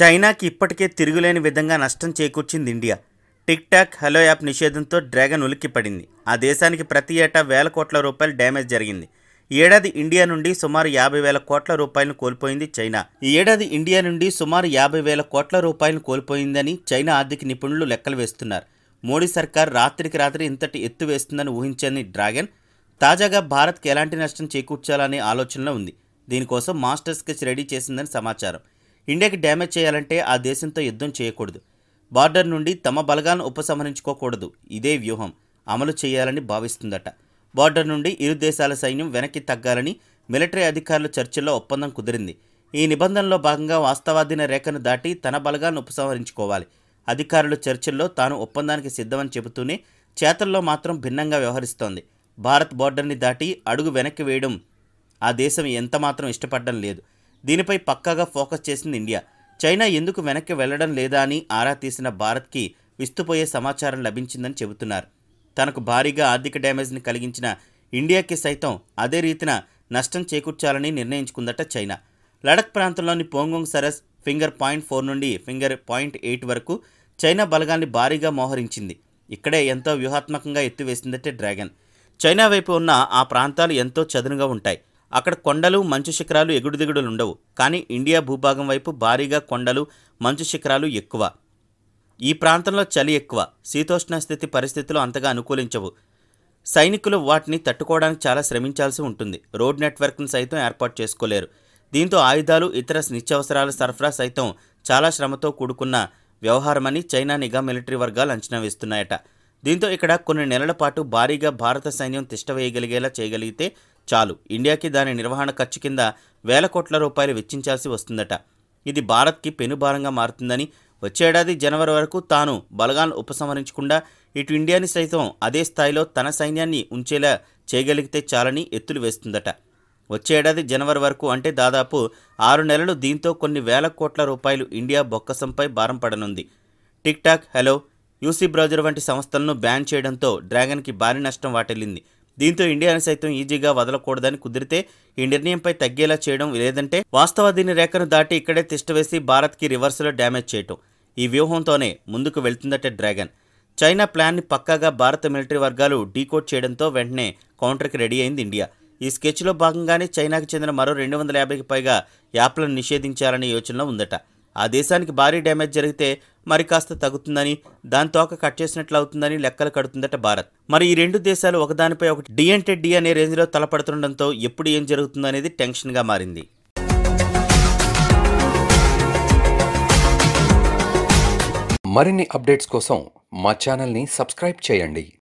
చైనాకి ఇప్పటికే తిరుగులేని విధంగా నష్టం చేకూర్చింది India TikTok Helo app నిషేధంతో డ్రాగన్ ఉలిక్కిపడింది ఆ దేశానికి ప్రతి ఏటా వేల కోట్ల రూపాయల డ్యామేజ్ జరిగింది ఏడాది ఇండియా నుండి సుమారు యాభై వేల కోట్ల రూపాయలను కోల్పోయింది చైనా ఈ ఏడాది ఇండియా నుండి సుమారు యాభై వేల కోట్ల రూపాయలను కోల్పోయిందని చైనా ఆర్థిక నిపుణులు లెక్కలు వేస్తున్నారు మోడీ సర్కార్ రాత్రికి రాత్రి ఇంతటి ఎత్తు వేస్తుందని ఊహించని డ్రాగన్ తాజాగా భారత్కి ఎలాంటి నష్టం చేకూర్చాలనే ఆలోచనలో ఉంది దీనికోసం మాస్టర్స్ స్కెచ్ రెడీ చేసిందని సమాచారం ఇండియాకి డ్యామేజ్ చేయాలంటే ఆ దేశంతో యుద్ధం చేయకూడదు బార్డర్ నుండి తమ బలగాలను ఉపసంహరించుకోకూడదు ఇదే వ్యూహం అమలు చేయాలని భావిస్తుందట బార్డర్ నుండి ఇరు దేశాల సైన్యం వెనక్కి తగ్గాలని మిలిటరీ అధికారుల చర్చల్లో ఒప్పందం కుదిరింది ఈ నిబంధనలో భాగంగా వాస్తవాధీన రేఖను దాటి తన బలగాలను ఉపసంహరించుకోవాలి అధికారుల చర్చల్లో తాను ఒప్పందానికి సిద్ధమని చెబుతూనే చేతల్లో మాత్రం భిన్నంగా వ్యవహరిస్తోంది భారత్ బార్డర్ని దాటి అడుగు వెనక్కి వేయడం ఆ దేశం ఎంతమాత్రం ఇష్టపడడం లేదు దీనిపై పక్కాగా ఫోకస్ చేసింది ఇండియా చైనా ఎందుకు వెనక్కి వెళ్లడం లేదా అని ఆరా తీసిన భారత్కి విస్తుపోయే సమాచారం లభించిందని చెబుతున్నారు తనకు భారీగా ఆర్థిక డ్యామేజ్ని కలిగించిన ఇండియాకి సైతం అదే రీతిన నష్టం చేకూర్చాలని నిర్ణయించుకుందట చైనా లడక్ ప్రాంతంలోని పోంగోంగ్ సరస్ ఫింగర్ పాయింట్ ఫోర్ నుండి ఫింగర్ పాయింట్ ఎయిట్ వరకు చైనా బలగాన్ని భారీగా మోహరించింది ఇక్కడే ఎంతో వ్యూహాత్మకంగా ఎత్తివేసిందటే డ్రాగన్ చైనా వైపు ఉన్న ఆ ప్రాంతాలు ఎంతో చదునుగా ఉంటాయి అక్కడ కొండలు మంచు శిఖరాలు ఎగుడుదిగుడులు ఉండవు కానీ ఇండియా భూభాగం వైపు భారీగా కొండలు మంచు శిఖరాలు ఎక్కువ ఈ ప్రాంతంలో చలి ఎక్కువ శీతోష్ణ స్థితి పరిస్థితులు అంతగా అనుకూలించవు సైనికులు వాటిని తట్టుకోవడానికి చాలా శ్రమించాల్సి ఉంటుంది రోడ్ నెట్వర్క్ను సైతం ఏర్పాటు చేసుకోలేరు దీంతో ఆయుధాలు ఇతర నిత్యావసరాల సరఫరా సైతం చాలా శ్రమతో కూడుకున్న వ్యవహారమని చైనా నిఘా మిలిటరీ వర్గాలు అంచనా వేస్తున్నాయట దీంతో ఇక్కడ కొన్ని నెలల పాటు భారీగా భారత సైన్యం తిష్టవేయగలిగేలా చేయగలిగితే చాలు ఇండియాకి దాని నిర్వహణ ఖర్చు కింద వేల కోట్ల రూపాయలు వెచ్చించాల్సి వస్తుందట ఇది భారత్కి పెనుభారంగా మారుతుందని వచ్చేడాది జనవరి వరకు తాను బలగాలను ఉపసంహరించకుండా ఇటు ఇండియాని సైతం అదే స్థాయిలో తన సైన్యాన్ని ఉంచేలా చేయగలిగితే చాలని ఎత్తులు వేస్తుందట వచ్చేడాది జనవరి వరకు అంటే దాదాపు ఆరు నెలలు దీంతో కొన్ని వేల కోట్ల రూపాయలు ఇండియా బొక్కసంపై భారం పడనుంది TikTok Helo UC browser వంటి సంస్థలను బ్యాన్ చేయడంతో డ్రాగన్కి భారీ నష్టం వాటిల్లింది దీంతో ఇండియాను సైతం ఈజీగా వదలకూడదని కుదిరితే ఈ నిర్ణయంపై తగ్గేలా చేయడం లేదంటే వాస్తవ దీని రేఖను దాటి ఇక్కడే తిష్టవేసి భారత్కి రివర్స్లో డ్యామేజ్ చేయటం ఈ వ్యూహంతోనే ముందుకు వెళ్తుందట డ్రాగన్ చైనా ప్లాన్ని పక్కాగా భారత మిలిటరీ వర్గాలు డీకోడ్ చేయడంతో వెంటనే కౌంటర్కి రెడీ అయింది ఇండియా ఈ స్కెచ్లో భాగంగానే చైనాకు చెందిన మరో రెండు వందల యాభైకి పైగా యాప్లను నిషేధించాలనే యోచనలో ఉందట ఆ దేశానికి భారీ డ్యామేజ్ జరిగితే మరి కాస్త తగ్గుతుందని దాని తోక కట్ చేసినట్లు అవుతుందని లెక్కలు కడుతుందట భారత్ మరి ఈ రెండు దేశాలు ఒకదానిపై ఒకటి డి డి అనే రేంజ్లో తలపడుతుండటంతో ఎప్పుడు ఏం జరుగుతుందనేది టెన్షన్గా మారింది మరిన్ని అప్డేట్స్ కోసం మా ఛానల్ని సబ్స్క్రైబ్ చేయండి